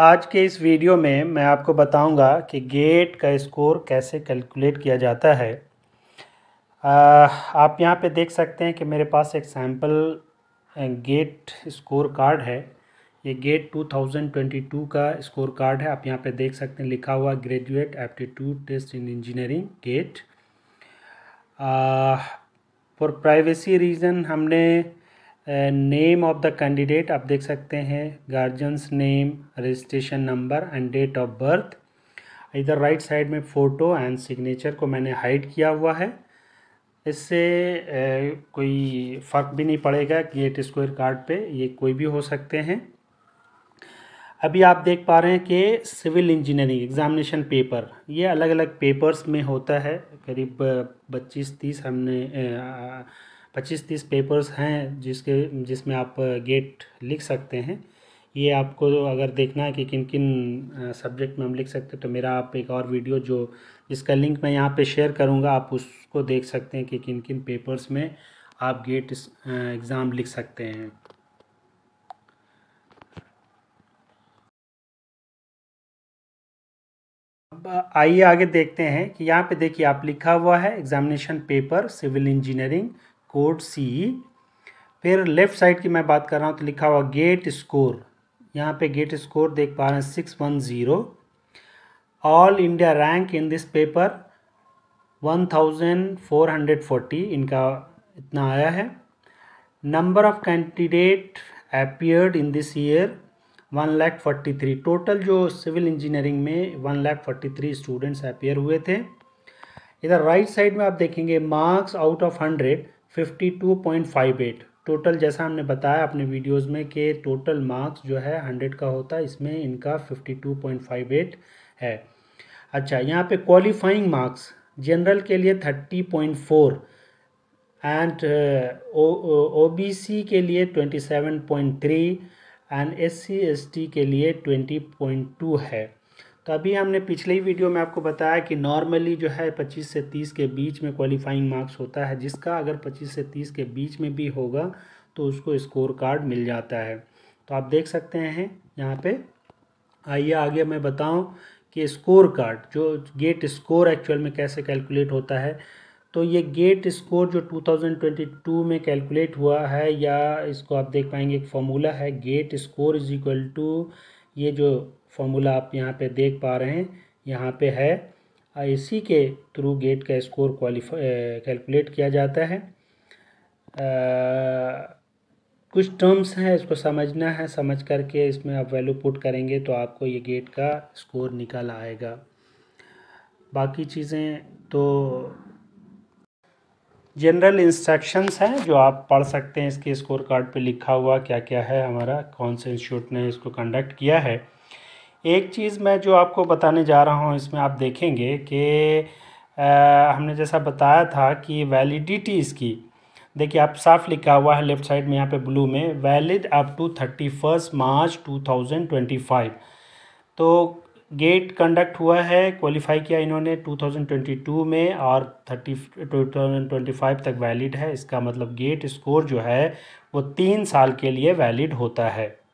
आज के इस वीडियो में मैं आपको बताऊंगा कि गेट का स्कोर कैसे कैलकुलेट किया जाता है आ, आप यहाँ पे देख सकते हैं कि मेरे पास एक सैम्पल गेट स्कोर कार्ड है ये गेट 2022 का स्कोर कार्ड है आप यहाँ पे देख सकते हैं लिखा हुआ graduate aptitude test in engineering GATE for privacy reason हमने नेम ऑफ़ द कैंडिडेट आप देख सकते हैं guardians name registration number and date of birth इधर राइट साइड में फ़ोटो एंड सिग्नेचर को मैंने हाइड किया हुआ है इससे कोई फ़र्क भी नहीं पड़ेगा कि एट स्क्वायर कार्ड पे ये कोई भी हो सकते हैं अभी आप देख पा रहे हैं कि सिविल इंजीनियरिंग एग्ज़ामिनेशन पेपर ये अलग अलग पेपर्स में होता है करीब पच्चीस तीस हमने पच्चीस तीस पेपर्स हैं जिसके जिसमें आप गेट लिख सकते हैं ये आपको अगर देखना है कि किन किन सब्जेक्ट में हम लिख सकते हैं तो मेरा आप एक और वीडियो जो जिसका लिंक मैं यहाँ पे शेयर करूँगा आप उसको देख सकते हैं कि किन किन पेपर्स में आप गेट एग्ज़ाम लिख सकते हैं अब आइए आगे देखते हैं कि यहाँ पे देखिए आप लिखा हुआ है examination paper civil engineering code C फिर लेफ़्ट साइड की मैं बात कर रहा हूँ तो लिखा हुआ गेट स्कोर यहाँ पे गेट स्कोर देख पा रहे हैं six one zero all India rank in this paper one thousand four hundred forty इनका इतना आया है number of candidate appeared in this year one lakh forty three total जो सिविल इंजीनियरिंग में one lakh forty three students appear हुए थे इधर right side में आप देखेंगे marks out of hundred fifty two point five eight total जैसा हमने बताया अपने वीडियोस में कि टोटल मार्क्स जो है हंड्रेड का होता है इसमें इनका fifty two point five eight है अच्छा यहाँ पे क्वालिफाइंग मार्क्स जनरल के लिए thirty point four and O B C के लिए twenty seven point three and S C S T के लिए ट्वेंटी पॉइंट टू है तो अभी हमने पिछले ही वीडियो में आपको बताया कि नॉर्मली जो है 25 से 30 के बीच में क्वालिफाइंग मार्क्स होता है जिसका अगर 25 से 30 के बीच में भी होगा तो उसको स्कोर कार्ड मिल जाता है तो आप देख सकते हैं यहाँ पे आइए आगे मैं बताऊँ कि स्कोर कार्ड जो गेट स्कोर एक्चुअल में कैसे कैलकुलेट होता है तो ये गेट स्कोर जो 2022 में कैलकुलेट हुआ है या इसको आप देख पाएंगे एक फॉर्मूला है GATE score is equal to ये जो फॉर्मूला आप यहाँ पे देख पा रहे हैं यहाँ पे है इसी के थ्रू गेट का स्कोर क्वालिफाई कैलकुलेट किया जाता है आ, कुछ टर्म्स हैं इसको समझना है समझ करके इसमें आप वैल्यू पुट करेंगे तो आपको ये गेट का स्कोर निकल आएगा बाकी चीज़ें तो जनरल इंस्ट्रक्शंस हैं जो आप पढ़ सकते हैं इसके स्कोर कार्ड पे लिखा हुआ क्या क्या है हमारा कौन से इंस्टीट्यूट ने इसको कंडक्ट किया है एक चीज़ मैं जो आपको बताने जा रहा हूँ इसमें आप देखेंगे कि हमने जैसा बताया था कि वैलिडिटी इसकी देखिए आप साफ लिखा हुआ है लेफ्ट साइड में यहाँ पे ब्लू में valid up to thirty first March two thousand twenty five तो गेट कंडक्ट हुआ है क्वालिफाई किया इन्होंने टू थाउजेंड ट्वेंटी टू में और thirty two thousand twenty five तक वैलिड है इसका मतलब गेट स्कोर जो है वो तीन साल के लिए वैलिड होता है